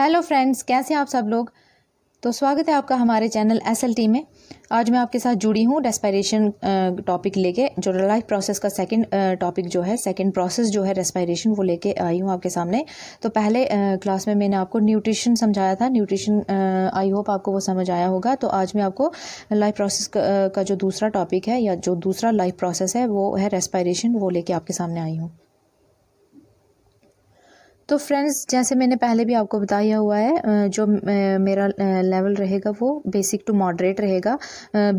hello friends कैसे हैं आप सब लोग तो स्वागत है आपका हमारे चैनल एस एल टी में आज मैं आपके साथ जुड़ी हूँ रेस्पायरेशन टॉपिक लेके जो लाइफ प्रोसेस का सेकंड टॉपिक जो है सेकंड प्रोसेस जो है रेस्पायरेशन वो लेके आई हूँ आपके सामने तो पहले क्लास में मैंने आपको न्यूट्रिशन समझाया था न्यूट्रिशन आई होप आपको वो समझ आया होगा तो आज मैं आपको लाइफ प्रोसेस का जो दूसरा टॉपिक है या जो दूसरा लाइफ प्रोसेस है वो है रेस्पायरेशन वो लेके आपके सामने आई हूँ तो फ्रेंड्स जैसे मैंने पहले भी आपको बताया हुआ है जो मेरा लेवल रहेगा वो बेसिक टू मॉडरेट रहेगा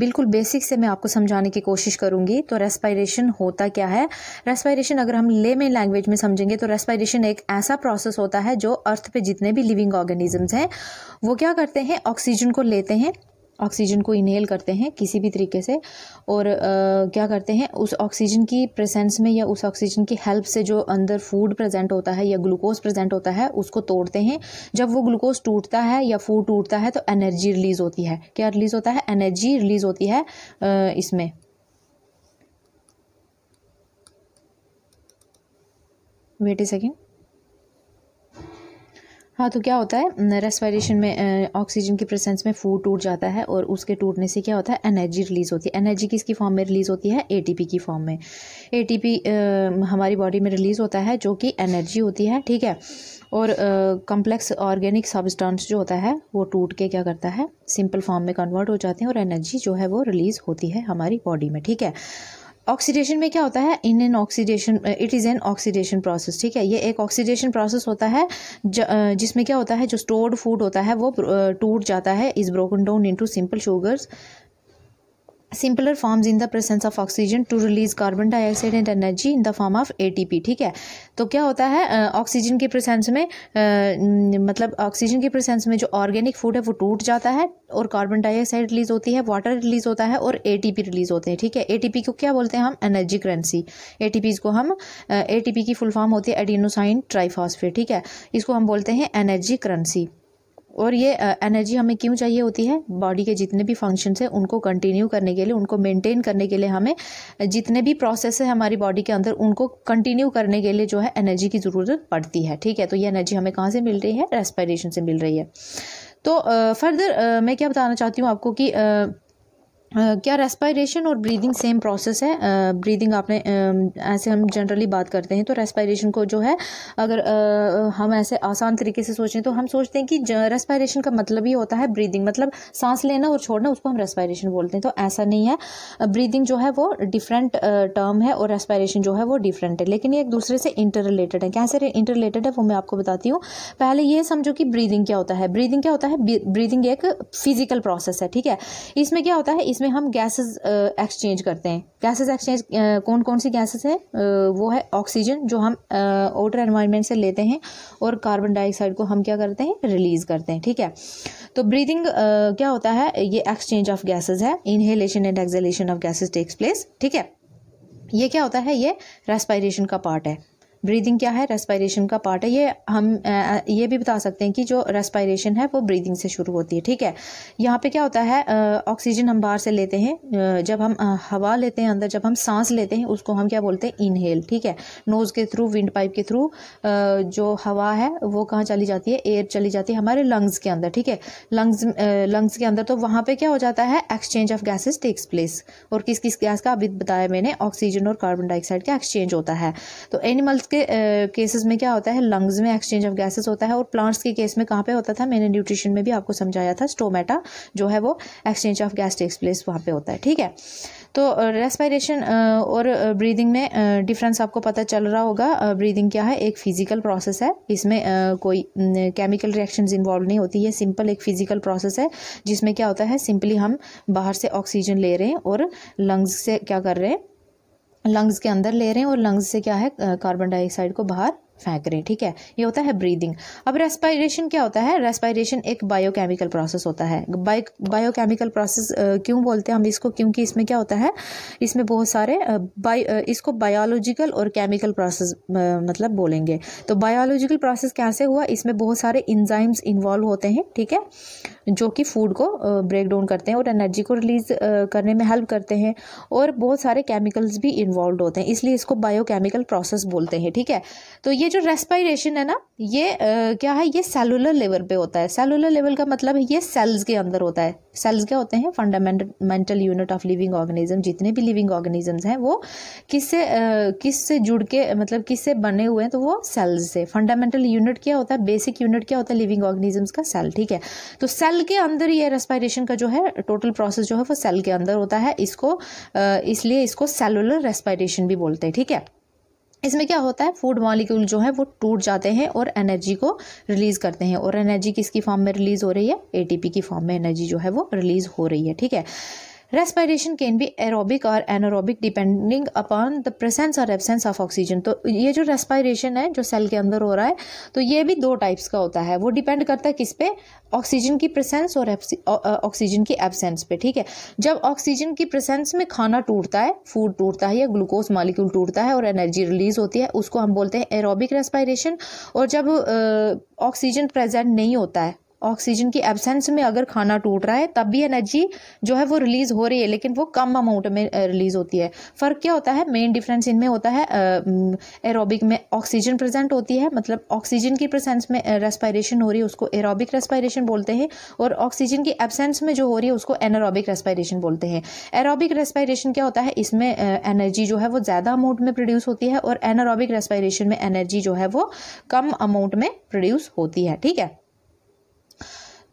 बिल्कुल बेसिक से मैं आपको समझाने की कोशिश करूँगी तो रेस्पायरेशन होता क्या है रेस्पायरेशन अगर हम ले में लैंग्वेज में समझेंगे तो रेस्पायरेशन एक ऐसा प्रोसेस होता है जो अर्थ पे जितने भी लिविंग ऑर्गेनिजम्स हैं वो क्या करते हैं ऑक्सीजन को लेते हैं ऑक्सीजन को इनहेल करते हैं किसी भी तरीके से और आ, क्या करते हैं उस ऑक्सीजन की प्रेजेंस में या उस ऑक्सीजन की हेल्प से जो अंदर फूड प्रेजेंट होता है या ग्लूकोज प्रेजेंट होता है उसको तोड़ते हैं जब वो ग्लूकोज टूटता है या फूड टूटता है तो एनर्जी रिलीज़ होती है क्या रिलीज़ होता है एनर्जी रिलीज़ होती है इसमें वेट ए सेकेंड हाँ तो क्या होता है रेस्पायरेशन में ऑक्सीजन की प्रेजेंस में फूड टूट जाता है और उसके टूटने से क्या होता है एनर्जी रिलीज होती है एनर्जी किसकी फॉर्म में रिलीज होती है एटीपी की फॉर्म में एटीपी हमारी बॉडी में रिलीज होता है जो कि एनर्जी होती है ठीक है और कॉम्प्लेक्स ऑर्गेनिक सब्सटेंस जो होता है वो टूट के क्या करता है सिंपल फॉर्म में कन्वर्ट हो जाते हैं और एनर्जी जो है वो रिलीज़ होती है हमारी बॉडी में ठीक है ऑक्सीडेशन में क्या होता है in an oxidation it is an oxidation process ठीक है ये एक ऑक्सीडेशन प्रोसेस होता है ज, uh, जिसमें क्या होता है जो स्टोर्ड फूड होता है वो uh, टूट जाता है is broken down into simple sugars simpler forms in the presence of oxygen to release carbon dioxide and energy in the form of ATP ठीक है तो क्या होता है ऑक्सीजन के प्रेजेंस में आ, मतलब ऑक्सीजन के प्रेजेंस में जो ऑर्गेनिक फूड है वो टूट जाता है और कार्बन डाइऑक्साइड रिलीज होती है वाटर रिलीज होता है और पी रिलीज होते हैं ठीक है पी को क्या बोलते हैं हम एनर्जी करेंसी पी को हम पी की फुल फॉर्म होती है एडिनोसाइन ट्राइफॉस्फेट ठीक है इसको हम बोलते हैं एनर्जी करेंसी और ये एनर्जी हमें क्यों चाहिए होती है बॉडी के जितने भी फंक्शन है उनको कंटिन्यू करने के लिए उनको मेंटेन करने के लिए हमें जितने भी प्रोसेस है हमारी बॉडी के अंदर उनको कंटिन्यू करने के लिए जो है एनर्जी की ज़रूरत पड़ती है ठीक है तो ये एनर्जी हमें कहाँ से मिल रही है रेस्पायरेशन से मिल रही है तो फर्दर मैं क्या बताना चाहती हूँ आपको कि Uh, क्या रेस्पायरेशन और ब्रीदिंग सेम प्रोसेस है ब्रीदिंग uh, आपने uh, ऐसे हम जनरली बात करते हैं तो रेस्पायरेशन को जो है अगर हम ऐसे आसान तरीके से सोचें तो हम सोचते हैं कि रेस्पायरेशन का मतलब ही होता है ब्रीदिंग मतलब सांस लेना और छोड़ना उसको हम रेस्पायरेशन बोलते हैं तो ऐसा नहीं है ब्रीदिंग जो है वो डिफरेंट टर्म है और रेस्पायरेशन जो है वो डिफरेंट है लेकिन ये एक दूसरे से इंटर रिलेटेड है कैसे इंटर रिलेटेड है वो मैं आपको बताती हूँ पहले ये समझो कि ब्रीदिंग क्या होता है ब्रीदिंग क्या होता है ब्रीदिंग एक फिजिकल प्रोसेस है ठीक है इसमें क्या होता है इस जिसमें हम गैसेस एक्सचेंज uh, करते हैं गैसेस एक्सचेंज कौन कौन सी गैसेस है uh, वो है ऑक्सीजन जो हम आउटर uh, एनवायरनमेंट से लेते हैं और कार्बन डाइऑक्साइड को हम क्या करते हैं रिलीज़ करते हैं ठीक है तो ब्रीदिंग क्या होता है ये एक्सचेंज ऑफ गैसेज है inhalation and exhalation of gases takes place ठीक है ये क्या होता है ये रेस्पायरेशन का पार्ट है ब्रीदिंग क्या है रेस्पायरेशन का पार्ट है ये हम ये भी बता सकते हैं कि जो रेस्पायरेशन है वो ब्रीदिंग से शुरू होती है ठीक है यहाँ पे क्या होता है ऑक्सीजन हम बाहर से लेते हैं जब हम हवा लेते हैं अंदर जब हम सांस लेते हैं उसको हम क्या बोलते हैं इनहेल ठीक है नोज़ के थ्रू विंड पाइप के थ्रू जो हवा है वो कहाँ चली जाती है एयर चली जाती है हमारे लंग्स के अंदर ठीक है लंग्स लंग्स के अंदर तो वहाँ पर क्या हो जाता है exchange of gases takes place और किस किस गैस का अभी बताया मैंने ऑक्सीजन और कार्बन डाइऑक्साइड का एक्सचेंज होता है तो एनिमल्स के केसेस में क्या होता है लंग्स में एक्सचेंज ऑफ गैसेस होता है और प्लांट्स के केस में कहाँ पे होता था मैंने न्यूट्रिशन में भी आपको समझाया था स्टोमेटा जो है वो exchange of gas takes place वहाँ पे होता है ठीक है तो रेस्पायरेशन और ब्रीदिंग में डिफरेंस आपको पता चल रहा होगा ब्रीदिंग क्या है एक फिजिकल प्रोसेस है इसमें कोई केमिकल रिएक्शन इन्वॉल्व नहीं होती है सिंपल एक फिजिकल प्रोसेस है जिसमें क्या होता है सिंपली हम बाहर से ऑक्सीजन ले रहे हैं और लंग्स से क्या कर रहे हैं लंग्स के अंदर ले रहे हैं और लंग्स से क्या है कार्बन डाइऑक्साइड को बाहर फेंक रहे हैं ठीक है ये होता है ब्रीदिंग अब रेस्पायरेशन क्या होता है रेस्पायरेशन एक बायोकेमिकल प्रोसेस होता है बायोकेमिकल प्रोसेस क्यों बोलते हैं हम इसको क्योंकि इसमें क्या होता है इसमें बहुत सारे बायो इसको बायोलॉजिकल और केमिकल प्रोसेस मतलब बोलेंगे तो बायोलॉजिकल प्रोसेस कैसे हुआ इसमें बहुत सारे इंजाइम्स इन्वॉल्व होते हैं ठीक है जो कि फूड को ब्रेक डाउन करते हैं और एनर्जी को रिलीज करने में हेल्प करते हैं और बहुत सारे केमिकल्स भी इन्वॉल्व होते हैं इसलिए इसको बायोकेमिकल प्रोसेस बोलते हैं ठीक है तो ये जो रेस्पायरेशन है ना ये आ, क्या है ये सेलुलर लेवल पे होता है सेलुलर लेवल का मतलब है ये सेल्स के अंदर होता है सेल्स क्या होते हैं fundamental unit of living organism जितने भी लिविंग ऑर्गेनिजम्स हैं वो किससे किससे जुड़ के मतलब किससे बने हुए हैं तो वो सेल्स से फंडामेंटल यूनिट क्या होता है बेसिक यूनिट क्या होता है लिविंग ऑर्गेनिजम्स का सेल ठीक है तो सेल के अंदर ये रेस्पायरेशन का जो है टोटल प्रोसेस जो है वो सेल के अंदर होता है इसको इसलिए इसको सेलुलर रेस्पायरेशन भी बोलते हैं ठीक है इसमें क्या होता है फूड मॉलिक्यूल जो है वो टूट जाते हैं और एनर्जी को रिलीज़ करते हैं और एनर्जी किसकी फॉर्म में रिलीज़ हो रही है एटीपी की फॉर्म में एनर्जी जो है वो रिलीज़ हो रही है ठीक है रेस्पायरेशन कैन बी एरोबिक और anaerobic depending upon the presence और एबसेंस ऑफ ऑक्सीजन तो ये जो रेस्पायरेशन है जो सेल के अंदर हो रहा है तो ये भी दो टाइप्स का होता है वो डिपेंड करता है किस पे ऑक्सीजन की प्रेजेंस और ऑक्सीजन की एबसेंस पे ठीक है जब ऑक्सीजन की प्रेजेंस में खाना टूटता है फूड टूटता है या ग्लूकोज मालिक्यूल टूटता है और एनर्जी रिलीज होती है उसको हम बोलते हैं एरोबिक रेस्पायरेशन और जब ऑक्सीजन प्रेजेंट नहीं होता है ऑक्सीजन की एबसेंस में अगर खाना टूट रहा है तब भी एनर्जी जो है वो रिलीज़ हो रही है लेकिन वो कम अमाउंट में रिलीज़ होती है फ़र्क क्या होता है मेन डिफरेंस इनमें होता है एरोबिक में ऑक्सीजन प्रेजेंट होती है मतलब ऑक्सीजन की प्रेजेंस में रेस्पायरेशन हो रही है उसको एरोबिक रेस्पायरेशन बोलते हैं और ऑक्सीजन की एबसेंस में जो हो रही है उसको एनारोबिक रेस्पायरेशन बोलते हैं एरोबिक रेस्पायरेशन क्या होता है इसमें एनर्जी जो है वो ज़्यादा अमाउंट में प्रोड्यूस होती है और एनारोबिक रेस्पायरेशन में एनर्जी जो है वो कम अमाउंट में प्रोड्यूस होती है ठीक है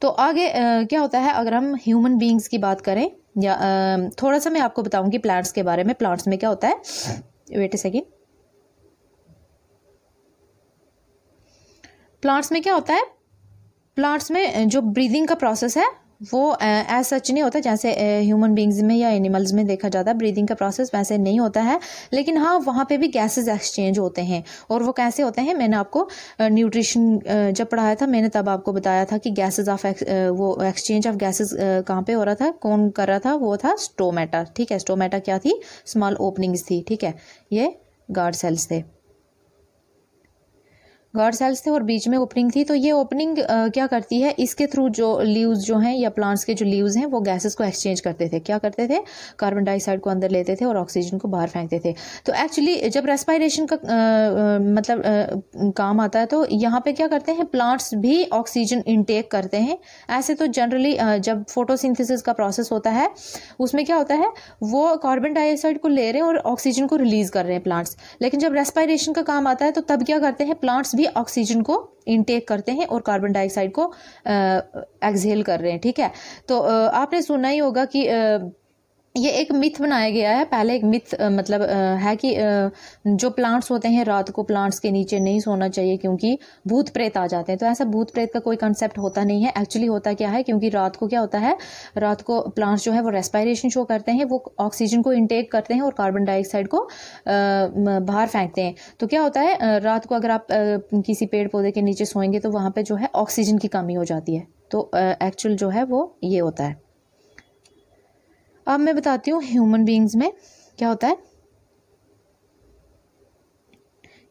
तो आगे आ, क्या होता है अगर हम ह्यूमन बींग्स की बात करें या आ, थोड़ा सा मैं आपको बताऊंगी प्लांट्स के बारे में प्लांट्स में क्या होता है वेट ए सेकेंड प्लांट्स में क्या होता है प्लांट्स में जो ब्रीदिंग का प्रोसेस है वो एज सच नहीं होता जैसे ह्यूमन बींग्स में या एनिमल्स में देखा जाता है ब्रीदिंग का प्रोसेस वैसे नहीं होता है लेकिन हाँ वहाँ पे भी गैसेस एक्सचेंज होते हैं और वो कैसे होते हैं मैंने आपको न्यूट्रिशन जब पढ़ाया था मैंने तब आपको बताया था कि गैसेज ऑफ वो एक्सचेंज ऑफ गैसेज कहाँ पर हो रहा था कौन कर रहा था वो था स्टोमेटा ठीक है स्टोमेटा क्या थी स्मॉल ओपनिंग्स थी ठीक है ये गार्ड सेल्स थे गॉड सेल्स थे और बीच में ओपनिंग थी तो ये ओपनिंग क्या करती है इसके थ्रू जो लीव्स जो हैं या प्लांट्स के जो लीव्स हैं वो गैसेस को एक्सचेंज करते थे क्या करते थे कार्बन डाइऑक्साइड को अंदर लेते थे और ऑक्सीजन को बाहर फेंकते थे तो एक्चुअली जब रेस्पायरेशन का आ, मतलब आ, काम आता है तो यहाँ पे क्या करते हैं प्लांट्स भी ऑक्सीजन इनटेक करते हैं ऐसे तो जनरली जब फोटोसिंथेसिस का प्रोसेस होता है उसमें क्या होता है वो कार्बन डाइऑक्साइड को ले रहे हैं और ऑक्सीजन को रिलीज कर रहे हैं प्लांट्स लेकिन जब रेस्पायरेशन का काम आता है तो तब क्या करते हैं प्लांट्स भी ऑक्सीजन को इनटेक करते हैं और कार्बन डाइऑक्साइड को एक्सहेल कर रहे हैं ठीक है तो आपने सुना ही होगा कि ये एक मिथ बनाया गया है पहले एक मिथ मतलब है कि जो प्लांट्स होते हैं रात को प्लांट्स के नीचे नहीं सोना चाहिए क्योंकि भूत प्रेत आ जाते हैं तो ऐसा भूत प्रेत का कोई कंसेप्ट होता नहीं है एक्चुअली होता क्या है क्योंकि रात को क्या होता है रात को प्लांट्स जो है वो रेस्पायरेशन शो करते हैं वो ऑक्सीजन को इनटेक करते हैं और कार्बन डाइऑक्साइड को बाहर फेंकते हैं तो क्या होता है रात को अगर आप किसी पेड़ पौधे के नीचे सोएंगे तो वहाँ पर जो है ऑक्सीजन की कमी हो जाती है तो एक्चुअल जो है वो ये होता है अब मैं बताती हूँ ह्यूमन बींग्स में क्या होता है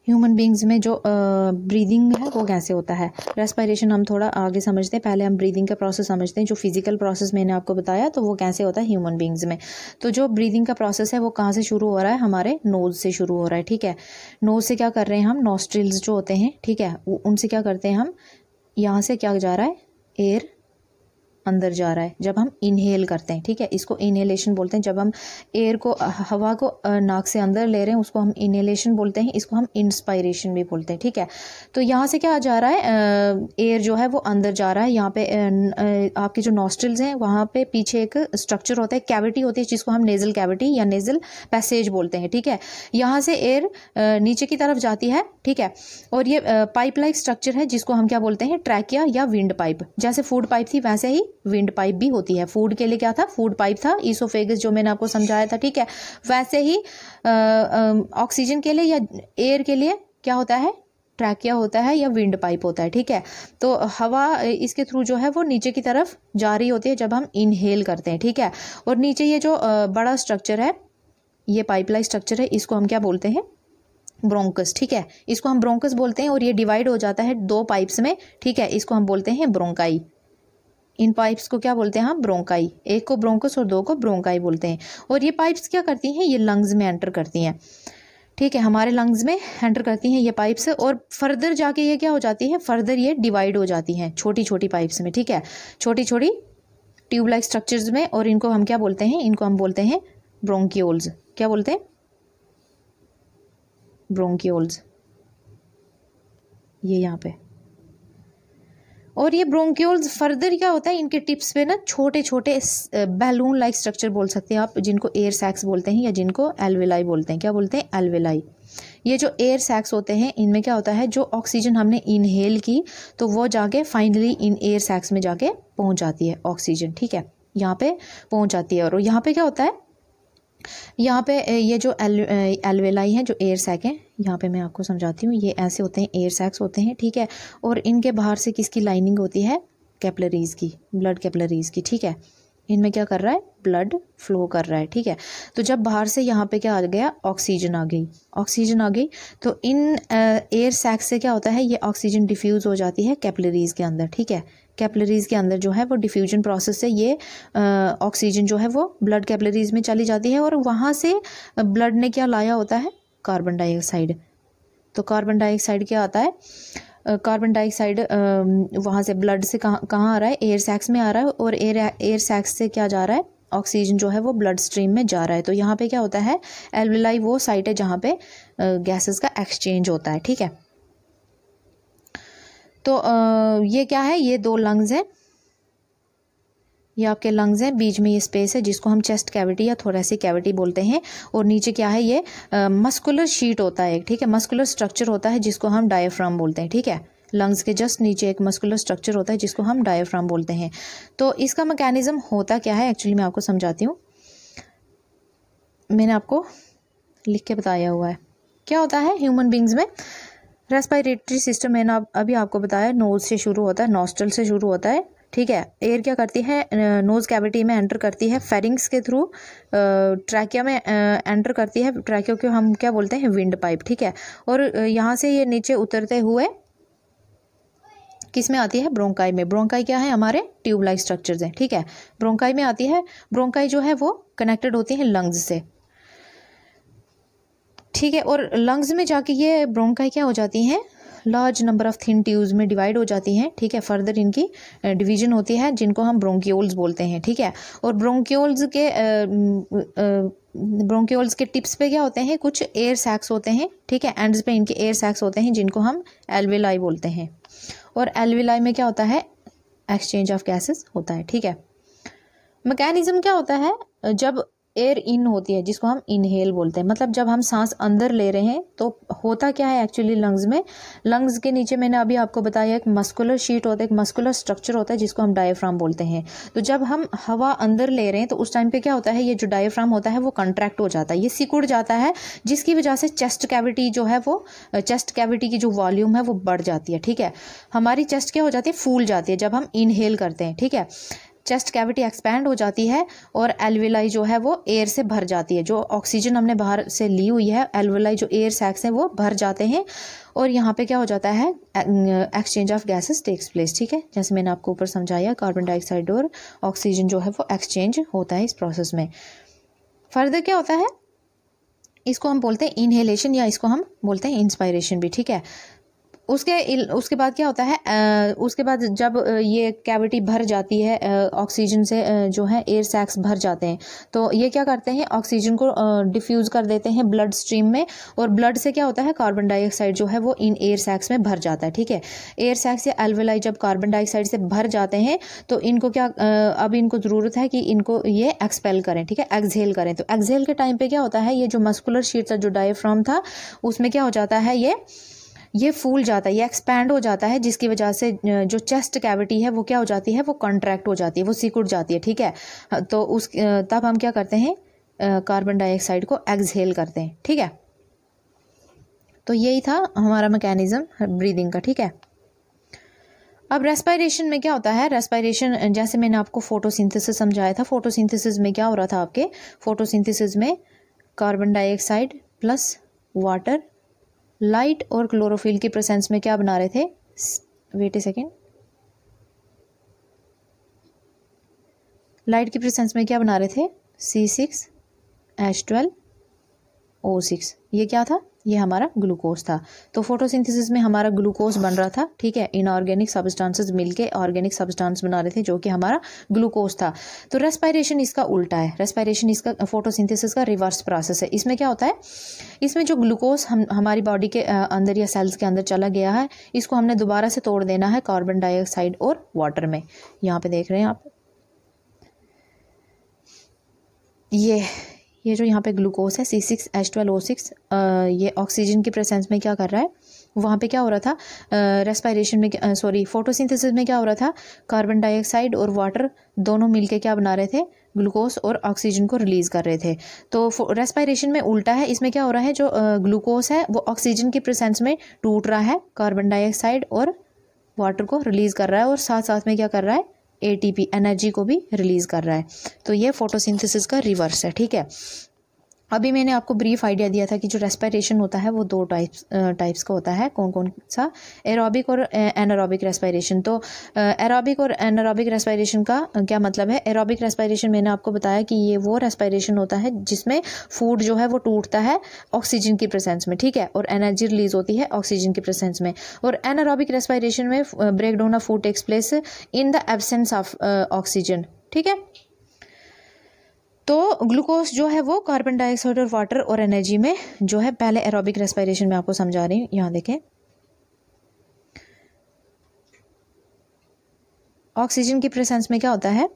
ह्यूमन बींग्स में जो ब्रीदिंग है वो कैसे होता है रेस्पायरेशन हम थोड़ा आगे समझते हैं पहले हम ब्रीदिंग का प्रोसेस समझते हैं जो फिजिकल प्रोसेस मैंने आपको बताया तो वो कैसे होता है ह्यूमन बींग्स में तो जो ब्रीदिंग का प्रोसेस है वो कहाँ से शुरू हो रहा है हमारे नोज से शुरू हो रहा है ठीक है नोज से क्या कर रहे हैं हम नोस्ट्रिल्स जो होते हैं ठीक है उनसे क्या करते हैं हम यहाँ से क्या जा रहा है एयर अंदर जा रहा है जब हम इनहेल करते हैं ठीक है इसको इनहेलेशन बोलते हैं जब हम एयर को हवा को नाक से अंदर ले रहे हैं उसको हम इनहेलेशन बोलते हैं इसको हम इंस्पायरेशन भी बोलते हैं ठीक है तो यहाँ से क्या आ जा रहा है एयर जो है वो अंदर जा रहा है यहाँ पे आपके जो नॉस्ट्रल्स हैं वहाँ पे पीछे एक स्ट्रक्चर होता है कैविटी होती है जिसको हम नेजल कैविटी या नेजल पैसेज बोलते हैं ठीक है यहाँ से एयर नीचे की तरफ जाती है ठीक है और ये पाइप लाइक स्ट्रक्चर है जिसको हम क्या बोलते हैं ट्रैकिया या विंड पाइप जैसे फूड पाइप थी वैसे ही विंड पाइप भी होती है फूड के लिए क्या था फूड पाइप था ईसोफेगस जो मैंने आपको समझाया था ठीक है वैसे ही ऑक्सीजन के लिए या एयर के लिए क्या होता है ट्रैकिया होता है या विंड पाइप होता है ठीक है तो हवा इसके थ्रू जो है वो नीचे की तरफ जा रही होती है जब हम इनहेल करते हैं ठीक है और नीचे ये जो बड़ा स्ट्रक्चर है ये पाइपलाइन स्ट्रक्चर है इसको हम क्या बोलते हैं ब्रोंकस ठीक है इसको हम ब्रोंकस बोलते हैं और ये डिवाइड हो जाता है दो पाइप्स में ठीक है इसको हम बोलते हैं ब्रोंकाई इन पाइप्स को क्या बोलते हैं हम ब्रोंकाई एक को ब्रोंकस और दो को ब्रोंकाई बोलते हैं और ये पाइप्स क्या करती हैं ये लंग्स में एंटर करती हैं ठीक है हमारे लंग्स में एंटर करती हैं ये पाइप्स और फर्दर जाके ये क्या हो जाती है फर्दर ये डिवाइड हो जाती हैं छोटी छोटी पाइप्स में ठीक है छोटी छोटी ट्यूबलाइट स्ट्रक्चर्स में और इनको हम क्या बोलते हैं इनको हम बोलते हैं ब्रोंकियोल्स क्या बोलते हैं ब्रोंकियोल्स ये यहाँ पे और ये ब्रोंक्योल्स फर्दर क्या होता है इनके टिप्स पे ना छोटे छोटे बैलून लाइक स्ट्रक्चर बोल सकते हैं आप जिनको एयर सैक्स बोलते हैं या जिनको एलवेलाई बोलते हैं क्या बोलते हैं एलवेलाई ये जो एयर सैक्स होते हैं इनमें क्या होता है जो ऑक्सीजन हमने इनहेल की तो वो जाके फाइनली इन एयर सैक्स में जाके पहुंच जाती है ऑक्सीजन ठीक है यहाँ पे पहुंच जाती है और यहाँ पे क्या होता है यहाँ पे ये जो एल एलवेलाई हैं जो एयर सैक हैं यहाँ पे मैं आपको समझाती हूँ ये ऐसे होते हैं एयर सैक्स होते हैं ठीक है और इनके बाहर से किसकी लाइनिंग होती है कैपलरीज़ की ब्लड कैपलरीज़ की ठीक है इनमें क्या कर रहा है ब्लड फ्लो कर रहा है ठीक है तो जब बाहर से यहाँ पे क्या आ गया ऑक्सीजन आ गई ऑक्सीजन आ गई तो इन एयर सैक से क्या होता है ये ऑक्सीजन डिफ्यूज़ हो जाती है कैपलरीज़ के अंदर ठीक है कैपलरीज़ के अंदर जो है वो डिफ्यूजन प्रोसेस से ये ऑक्सीजन जो है वो ब्लड कैपलरीज़ में चली जाती है और वहाँ से ब्लड ने क्या लाया होता है कार्बन डाइऑक्साइड तो कार्बन डाइऑक्साइड क्या आता है कार्बन डाइऑक्साइड वहाँ से ब्लड से कहाँ कहाँ आ रहा है एयर सैक्स में आ रहा है और एयर एयर सैक्स से क्या जा रहा है ऑक्सीजन जो है वो ब्लड स्ट्रीम में जा रहा है तो यहाँ पे क्या होता है एलविलाई वो साइट है जहाँ पे गैसेस का एक्सचेंज होता है ठीक है तो आ, ये क्या है ये दो लंग्स हैं ये आपके लंग्स हैं बीच में ये स्पेस है जिसको हम चेस्ट कैविटी या थोड़ा सी कैविटी बोलते हैं और नीचे क्या है ये मस्कुलर शीट होता है ठीक है मस्कुलर स्ट्रक्चर होता है जिसको हम डायफ्राम बोलते हैं ठीक है लंग्स के जस्ट नीचे एक मस्कुलर स्ट्रक्चर होता है जिसको हम डायफ्राम बोलते हैं तो इसका मैकेनिज़्म होता क्या है एक्चुअली मैं आपको समझाती हूँ मैंने आपको लिख के बताया हुआ है क्या होता है ह्यूमन बींग्स में रेस्पायरेटरी सिस्टम मैंने आप, अभी आपको बताया नोज से शुरू होता है नोस्टल से शुरू होता है ठीक है एयर क्या करती है नोज कैविटी में एंटर करती है फेरिंग्स के थ्रू ट्रैकिया में एंटर करती है ट्रैकिया को हम क्या बोलते हैं विंड पाइप ठीक है और यहाँ से ये नीचे उतरते हुए किस में आती है ब्रोंकाई में ब्रोंकाई क्या है हमारे ट्यूबलाइट स्ट्रक्चर्स हैं ठीक है ब्रोंकाई में आती है ब्रोंकाई जो है वो कनेक्टेड होती है लंग्स से ठीक है और लंग्स में जाके ये ब्रोंकाई क्या हो जाती हैं large number of thin tubes में डिवाइड हो जाती हैं ठीक है फर्दर इनकी डिवीजन होती है जिनको हम ब्रोंकियोल्स बोलते हैं ठीक है और ब्रोंकियोल्स के ब्रोंकियोल्स के टिप्स पे क्या होते हैं कुछ एयर सैक्स होते हैं ठीक है एंड्स पे इनके एयर सैक्स होते हैं जिनको हम एलवेलाई बोलते हैं और एलविलाई में क्या होता है एक्सचेंज ऑफ गैसेस होता है ठीक है मैकेनिज्म क्या होता है जब एयर इन होती है जिसको हम इनहेल बोलते हैं मतलब जब हम सांस अंदर ले रहे हैं तो होता क्या है एक्चुअली लंग्स में लंग्स के नीचे मैंने अभी आपको बताया एक मस्कुलर शीट होता है एक मस्कुलर स्ट्रक्चर होता है जिसको हम डायफ्राम बोलते हैं तो जब हम हवा अंदर ले रहे हैं तो उस टाइम पे क्या होता है ये जो डायफ्राम होता है वो कंट्रैक्ट हो जाता है ये सिकुड़ जाता है जिसकी वजह से चेस्ट कैविटी जो है वो चेस्ट कैविटी की जो वॉल्यूम है वो बढ़ जाती है ठीक है हमारी चेस्ट क्या हो जाती है फूल जाती है जब हम इनहेल करते हैं ठीक है चेस्ट कैविटी एक्सपैंड हो जाती है और एलविलाई जो है वो एयर से भर जाती है जो ऑक्सीजन हमने बाहर से ली हुई है एलविलाई जो एयर सैक्स हैं वो भर जाते हैं और यहाँ पे क्या हो जाता है exchange of gases takes place ठीक है जैसे मैंने आपको ऊपर समझाया कार्बन डाइऑक्साइड और ऑक्सीजन जो है वो एक्सचेंज होता है इस प्रोसेस में फर्दर क्या होता है इसको हम बोलते हैं इनहेलेशन या इसको हम बोलते हैं इंस्पायरेशन भी ठीक है उसके उसके बाद क्या होता है आ, उसके बाद जब ये कैविटी भर जाती है ऑक्सीजन से जो है एयर सैक्स भर जाते हैं तो ये क्या करते हैं ऑक्सीजन को डिफ्यूज़ कर देते हैं ब्लड स्ट्रीम में और ब्लड से क्या होता है कार्बन डाइऑक्साइड जो है वो इन एयर सैक्स में भर जाता है ठीक है एयर सैक्स या एल्वेलाई जब कार्बन डाइऑक्साइड से भर जाते हैं तो इनको क्या अब इनको ज़रूरत है कि इनको ये एक्सपेल करें ठीक है एक्सहेल करें तो एक्सहेल के टाइम पर क्या होता है ये जो मस्कुलर शीट था जो डायफ्राम था उसमें क्या हो जाता है ये ये फूल जाता है ये एक्सपैंड हो जाता है जिसकी वजह से जो चेस्ट कैविटी है वो क्या हो जाती है वो कॉन्ट्रैक्ट हो जाती है वो सिकुड़ जाती है ठीक है हाँ, तो उस तब हम क्या करते हैं कार्बन डाइऑक्साइड को एक्सहेल करते हैं ठीक है तो यही था हमारा मैकेनिज़्म ब्रीदिंग का ठीक है अब रेस्पायरेशन में क्या होता है रेस्पायरेशन जैसे मैंने आपको फोटोसिंथेसिस समझाया था फोटोसिंथेसिस में क्या हो रहा था आपके फोटोसिंथेसिस में carbon dioxide plus water light और क्लोरोफिल की प्रेजेंस में क्या बना रहे थे वेट ए सेकेंड लाइट की प्रेजेंस में क्या बना रहे थे C six H twelve O six ये क्या था ये हमारा ग्लूकोज था तो फोटोसिंथेसिस में हमारा ग्लूकोज बन रहा था ठीक है इनऑर्गेनिक सब्सटेंसेस मिलके ऑर्गेनिक सब्सटेंस बना रहे थे जो कि हमारा ग्लूकोज था तो रेस्पायरेशन इसका उल्टा है रेस्पायरेशन इसका फोटोसिंथेसिस का रिवर्स प्रोसेस है इसमें क्या होता है इसमें जो ग्लूकोज हम हमारी बॉडी के अंदर या सेल्स के अंदर चला गया है इसको हमने दोबारा से तोड़ देना है कार्बन डाइऑक्साइड और वाटर में यहाँ पे देख रहे हैं आप ये ये जो यहाँ पे ग्लूकोज है C six H twelve O six ये ऑक्सीजन की प्रेजेंस में क्या कर रहा है वहाँ पे क्या हो रहा था रेस्पायरेशन में सॉरी फोटोसिंथेसिस में क्या हो रहा था कार्बन डाइऑक्साइड और वाटर दोनों मिलके क्या बना रहे थे ग्लूकोज और ऑक्सीजन को रिलीज़ कर रहे थे तो रेस्पायरेशन में उल्टा है इसमें क्या हो रहा है जो ग्लूकोज है वो ऑक्सीजन की प्रेजेंस में टूट रहा है कार्बन डाइऑक्साइड और वाटर को रिलीज़ कर रहा है और साथ साथ में क्या कर रहा है एटीपी एनर्जी को भी रिलीज़ कर रहा है तो ये फोटोसिंथेसिस का रिवर्स है ठीक है अभी मैंने आपको ब्रीफ आइडिया दिया था कि जो रेस्पिरेशन होता है वो दो टाइप्स टाइप्स का होता है कौन कौन सा एरोबिक और एनारोबिक रेस्पिरेशन तो एरोबिक और एनारोबिक रेस्पिरेशन का क्या मतलब है एरोबिक रेस्पिरेशन मैंने आपको बताया कि ये वो रेस्पिरेशन होता है जिसमें फूड जो है वो टूटता है ऑक्सीजन की प्रेजेंस में ठीक है और एनर्जी रिलीज होती है ऑक्सीजन की प्रेजेंस में और एनारोबिक रेस्पिरेशन में break down of food takes place in the absence of oxygen ठीक है तो ग्लूकोज जो है वो कार्बन डाइऑक्साइड और वाटर और एनर्जी में जो है पहले एरोबिक रेस्पिरेशन में आपको समझा रही हूँ यहाँ देखें ऑक्सीजन की प्रेजेंस में क्या होता है